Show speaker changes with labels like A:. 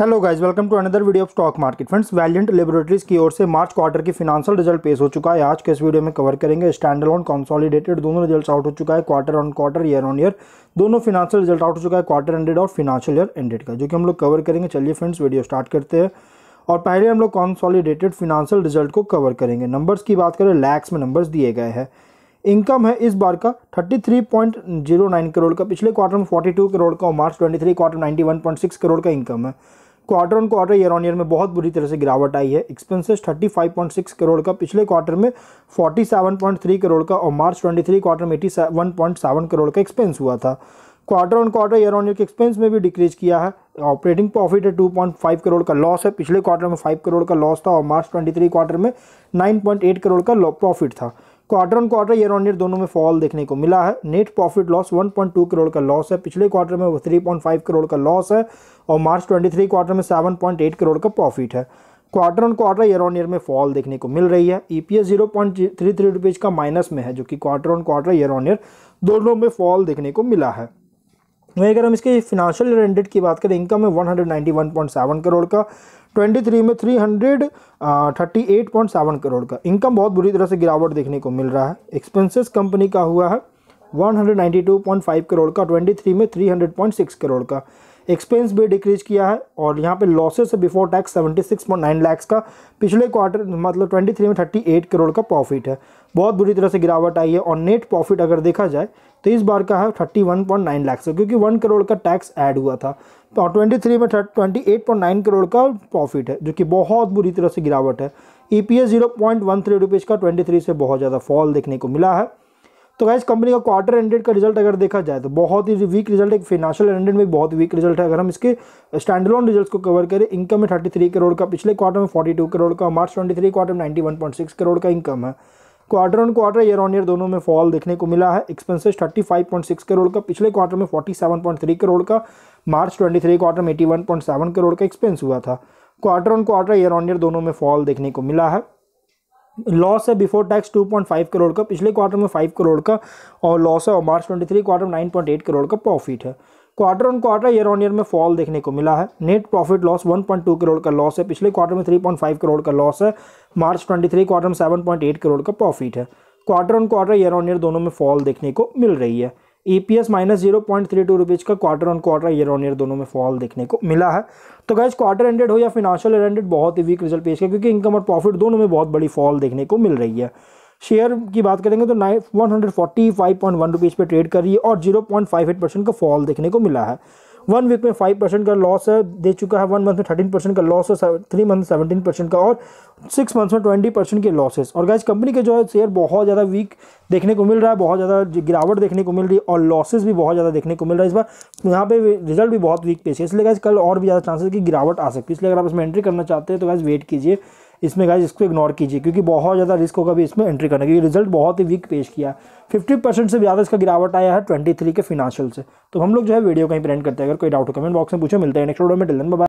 A: hello guys welcome to another video of stock market friends Valiant Laboratories की ओर से March quarter की financial result पेश हो चुका है आज के इस वीडियो में कवर करेंगे स्टैंड ऑन कॉन्सॉलिडेटेड दोनों रिजल्ट आउट हो चुका है quarter on quarter year on year दोनों फिनांशियल रिजल्ट आउट हो चुका है क्वार्टर एंडेड और फिनांशियल ईयर एंडेड का जो कि हम लोग कवर करेंगे चलिए फ्रेंड्स वीडियो स्टार्ट करते हैं और पहले हम लोग कॉन्सॉलीडेटेड फिनांशियल रिजल्ट को कवर करेंगे नंबर्स की बात करें लैक्स में नंबर्स दिए गए हैं इनकम है इस बार का 33.09 करोड़ का पिछले क्वार्टर में 42 करोड़ का और मार्च 23 क्वार्टर 91.6 करोड़ का इनकम है quarter on quarter year on year में बहुत बुरी तरह से गिरावट आई है एक्सपेंसेस 35.6 करोड़ का पिछले क्वार्टर में 47.3 करोड़ का और मार्च 23 क्वार्टर में 81.7 करोड़ का एक्सपेंस हुआ था quarter on quarter year on year के एक्सपेंस में भी डिक्रीज किया है ऑपरेटिंग प्रॉफिट है टू करोड़ का लॉस है पिछले क्वार्टर में फाइव करोड़ का लॉस था और मार्च ट्वेंटी क्वार्टर में नाइन करोड़ का प्रॉफिट था quarter on quarter year on year दोनों में फॉल देखने को मिला है नेट प्रॉफिट लॉस 1.2 करोड़ का लॉस है पिछले क्वार्टर में 3.5 करोड़ का लॉस है और मार्च 23 क्वार्टर में 7.8 करोड़ का प्रॉफिट है quarter on quarter year on year में फॉल देखने को मिल रही है E P S zero point three three rupees का माइनस में है जो कि quarter on quarter year on year दोनों में फॉल देखने को मिला है वहीं अगर हम इसके फिनांशियल रेंडेड की बात करें इनकम है 191.7 करोड़ का 23 में थ्री सेवन करोड़ का इनकम बहुत बुरी तरह से गिरावट देखने को मिल रहा है एक्सपेंसेस कंपनी का हुआ है 192.5 करोड़ का 23 में 300.6 करोड़ का एक्सपेंस भी डिक्रीज किया है और यहाँ पे लॉसेस बिफोर टैक्स 76.9 लाख का पिछले क्वार्टर मतलब 23 में 38 करोड़ का प्रॉफिट है बहुत बुरी तरह से गिरावट आई है और नेट प्रॉफिट अगर देखा जाए तो इस बार का है 31.9 लाख का क्योंकि 1 करोड़ का टैक्स ऐड हुआ था और तो 23 में 28.9 करोड़ का प्रॉफिट है जो कि बहुत बुरी तरह से गिरावट है E P S zero point one three rupees का ट्वेंटी थ्री से बहुत ज़्यादा फॉल देखने को मिला है तो गैस कंपनी का क्वार्टर एंडेड का रिजल्ट अगर देखा जाए तो बहुत ही वीक रिजल्ट एक फिनेंशियल एंडेड में बहुत वीक रिजल्ट है अगर हम इसके स्टैंड लोन रिजल्ट को कवर करें इनकम में थर्टी थ्री करोड़ का पिछले क्वार्टर में फोर्टी टू करोड़ का मार्च ट्वेंटी थ्री क्वार्टर में ninety one point six crore का इनकम है quarter on quarter year on year दोनों में फॉल देखने को मिला है एक्सपेंसेस 35.6 करोड़ का पिछले क्वार्टर में 47.3 करोड़ का मार्च 23 क्वार्टर में 81.7 करोड़ का एक्सपेंस हुआ था quarter on quarter year on year दोनों में फॉल देखने को मिला है लॉस है बिफोर टैक्स 2.5 करोड़ का पिछले क्वार्टर में 5 करोड़ का और लॉस है और मार्च 23 क्वार्टर में 9.8 करोड़ का प्रॉफिट है quarter on quarter year on year में फॉल देखने को मिला है नेट प्रॉफिट लॉस 1.2 करोड़ का लॉस है पिछले क्वार्टर में 3.5 करोड़ का लॉस है मार्च 23 क्वार्टर में 7.8 करोड़ का प्रॉफिट है quarter on quarter year on year दोनों में फॉल देखने को मिल रही है E P S minus zero point three two rupees का quarter on quarter year on year दोनों में फॉल देखने को मिला है तो गैस क्वार्टर एंडेड हो या फिनेंशियल एंडेड बहुत ही वीक रिजल्ट पेश किया क्योंकि इनकम और प्रॉफिट दोनों में बहुत बड़ी फॉल देखने को मिल रही है शेयर की बात करेंगे तो nine one hundred forty five point one rupees पर ट्रेड कर रही है और zero point five eight percent का फॉल देखने को मिला है वन वीक में फाइव परसेंट का लॉस है दे चुका है वन मंथ में थर्टीन परसेंट का लॉस है थ्री मंथ सेवनटीन परसेंट का और सिक्स मंथ्स में ट्वेंटी परसेंट के लॉसेस और गैस कंपनी के जो है शेयर बहुत ज़्यादा वीक देखने को मिल रहा है बहुत ज़्यादा गिरावट देखने को मिल रही है और लॉसेज भी बहुत ज़्यादा देखने को मिल रहा है इस बार यहाँ पे रिजल्ट भी बहुत वीक पेश है इसलिए गैस कल और भी ज़्यादा चांसेस की गिरावट आ सकती है इसलिए अगर आप इसमें एंट्री करना चाहते हैं तो गैस वेट कीजिए इसमें गाइज इसको इग्नोर कीजिए क्योंकि बहुत ज़्यादा रिस्क होगा भी इसमें एंट्री करना क्योंकि रिजल्ट बहुत ही वीक पेश किया फिफ्टी परसेंट से ज़्यादा इसका गिरावट आया है ट्वेंटी थ्री के फिनांशियल से तो हम लोग जो है वीडियो कहीं प्रेंट करते हैं अगर कोई डाउट हो कमेंट बॉक्स में पूछे मिलते हैं नेक्स्ट वीडियो में डिलन बाय